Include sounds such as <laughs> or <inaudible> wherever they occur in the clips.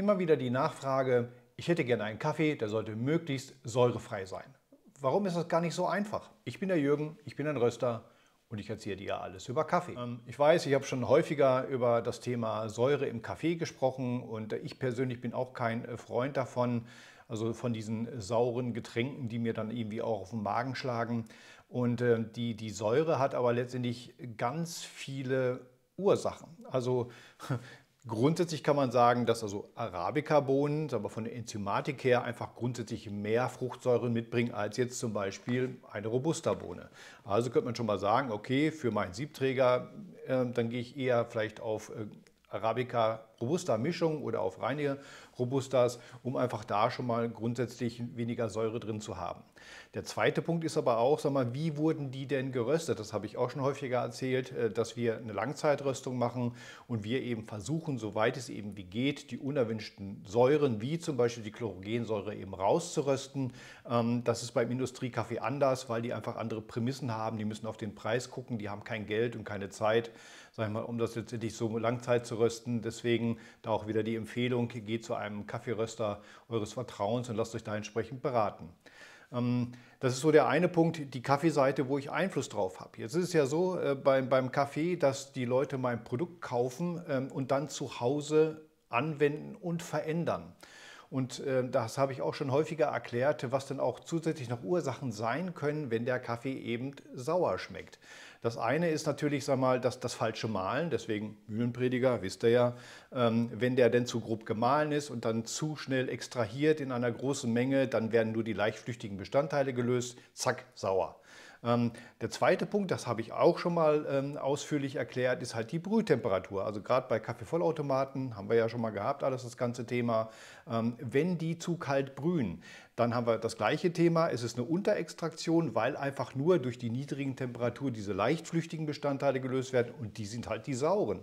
immer wieder die Nachfrage, ich hätte gerne einen Kaffee, der sollte möglichst säurefrei sein. Warum ist das gar nicht so einfach? Ich bin der Jürgen, ich bin ein Röster und ich erzähle dir alles über Kaffee. Ähm, ich weiß, ich habe schon häufiger über das Thema Säure im Kaffee gesprochen und ich persönlich bin auch kein äh, Freund davon, also von diesen sauren Getränken, die mir dann irgendwie auch auf den Magen schlagen. Und äh, die, die Säure hat aber letztendlich ganz viele Ursachen. Also <laughs> Grundsätzlich kann man sagen, dass also Arabica-Bohnen, aber von der Enzymatik her, einfach grundsätzlich mehr Fruchtsäuren mitbringen als jetzt zum Beispiel eine Robusta-Bohne. Also könnte man schon mal sagen, okay, für meinen Siebträger, äh, dann gehe ich eher vielleicht auf äh, Arabica Robusta-Mischung oder auf reine Robustas, um einfach da schon mal grundsätzlich weniger Säure drin zu haben. Der zweite Punkt ist aber auch, sag mal, wie wurden die denn geröstet? Das habe ich auch schon häufiger erzählt, äh, dass wir eine Langzeitröstung machen und wir eben versuchen, soweit es eben wie geht, die unerwünschten Säuren, wie zum Beispiel die Chlorogensäure eben rauszurösten. Ähm, das ist beim Industriekaffee anders, weil die einfach andere Prämissen haben, die müssen auf den Preis gucken, die haben kein Geld und keine Zeit, sag mal, um das letztendlich so Langzeit zu rösten. Deswegen Deswegen da auch wieder die Empfehlung, geht zu einem Kaffeeröster eures Vertrauens und lasst euch da entsprechend beraten. Ähm, das ist so der eine Punkt, die Kaffeeseite, wo ich Einfluss drauf habe. Jetzt ist es ja so äh, beim, beim Kaffee, dass die Leute mein Produkt kaufen ähm, und dann zu Hause anwenden und verändern. Und ähm, das habe ich auch schon häufiger erklärt, was denn auch zusätzlich noch Ursachen sein können, wenn der Kaffee eben sauer schmeckt. Das eine ist natürlich, sag mal, das, das falsche Malen, deswegen Mühlenprediger, wisst ihr ja, ähm, wenn der denn zu grob gemahlen ist und dann zu schnell extrahiert in einer großen Menge, dann werden nur die leichtflüchtigen Bestandteile gelöst, zack, sauer. Ähm, der zweite Punkt, das habe ich auch schon mal ähm, ausführlich erklärt, ist halt die Brühtemperatur. Also gerade bei Kaffeevollautomaten haben wir ja schon mal gehabt, alles das ganze Thema. Ähm, wenn die zu kalt brühen, dann haben wir das gleiche Thema, es ist eine Unterextraktion, weil einfach nur durch die niedrigen Temperaturen diese leicht flüchtigen Bestandteile gelöst werden und die sind halt die sauren.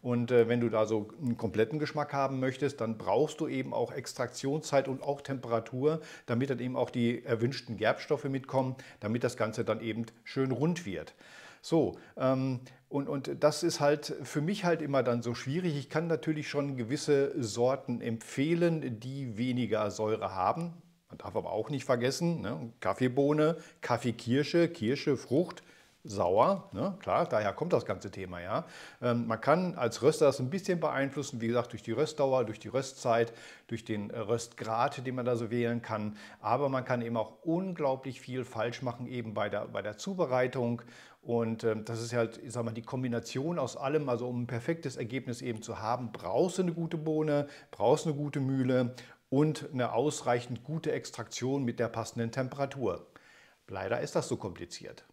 Und äh, wenn du da so einen kompletten Geschmack haben möchtest, dann brauchst du eben auch Extraktionszeit und auch Temperatur, damit dann eben auch die erwünschten Gerbstoffe mitkommen, damit das Ganze dann eben schön rund wird. So, ähm, und, und das ist halt für mich halt immer dann so schwierig. Ich kann natürlich schon gewisse Sorten empfehlen, die weniger Säure haben. Man darf aber auch nicht vergessen, ne? Kaffeebohne, Kaffeekirsche, Kirsche, Frucht, sauer, ne? klar, daher kommt das ganze Thema. ja. Ähm, man kann als Röster das ein bisschen beeinflussen, wie gesagt, durch die Röstdauer, durch die Röstzeit, durch den Röstgrad, den man da so wählen kann. Aber man kann eben auch unglaublich viel falsch machen, eben bei der, bei der Zubereitung. Und ähm, das ist halt, ich sag mal, die Kombination aus allem. Also um ein perfektes Ergebnis eben zu haben, brauchst du eine gute Bohne, brauchst du eine gute Mühle und eine ausreichend gute Extraktion mit der passenden Temperatur. Leider ist das so kompliziert.